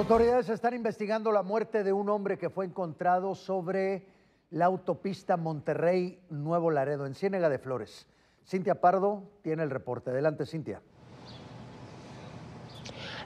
autoridades están investigando la muerte de un hombre que fue encontrado sobre la autopista Monterrey Nuevo Laredo, en Ciénega de Flores. Cintia Pardo tiene el reporte. Adelante, Cintia.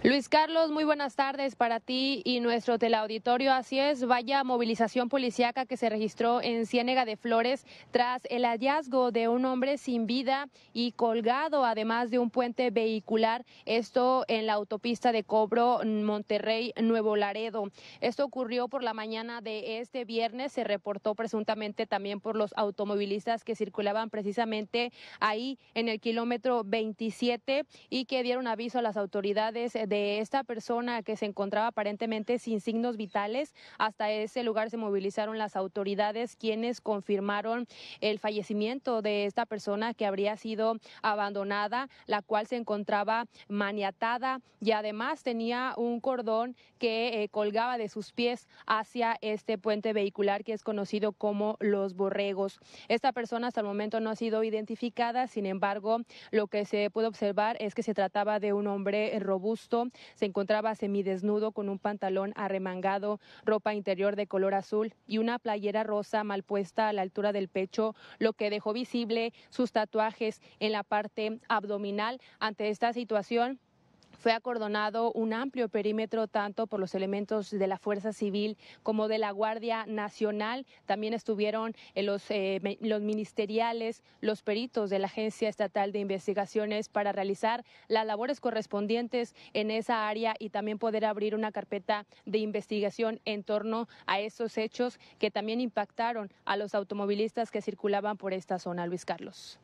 Luis Carlos, muy buenas tardes para ti y nuestro teleauditorio. Así es, vaya movilización policíaca que se registró en Ciénega de Flores tras el hallazgo de un hombre sin vida y colgado además de un puente vehicular, esto en la autopista de Cobro Monterrey Nuevo Laredo. Esto ocurrió por la mañana de este viernes, se reportó presuntamente también por los automovilistas que circulaban precisamente ahí en el kilómetro 27 y que dieron aviso a las autoridades de de esta persona que se encontraba aparentemente sin signos vitales. Hasta ese lugar se movilizaron las autoridades quienes confirmaron el fallecimiento de esta persona que habría sido abandonada, la cual se encontraba maniatada y además tenía un cordón que eh, colgaba de sus pies hacia este puente vehicular que es conocido como Los Borregos. Esta persona hasta el momento no ha sido identificada, sin embargo, lo que se puede observar es que se trataba de un hombre robusto se encontraba semidesnudo con un pantalón arremangado, ropa interior de color azul y una playera rosa mal puesta a la altura del pecho, lo que dejó visible sus tatuajes en la parte abdominal. Ante esta situación, fue acordonado un amplio perímetro tanto por los elementos de la Fuerza Civil como de la Guardia Nacional. También estuvieron eh, los, eh, los ministeriales, los peritos de la Agencia Estatal de Investigaciones para realizar las labores correspondientes en esa área y también poder abrir una carpeta de investigación en torno a esos hechos que también impactaron a los automovilistas que circulaban por esta zona, Luis Carlos.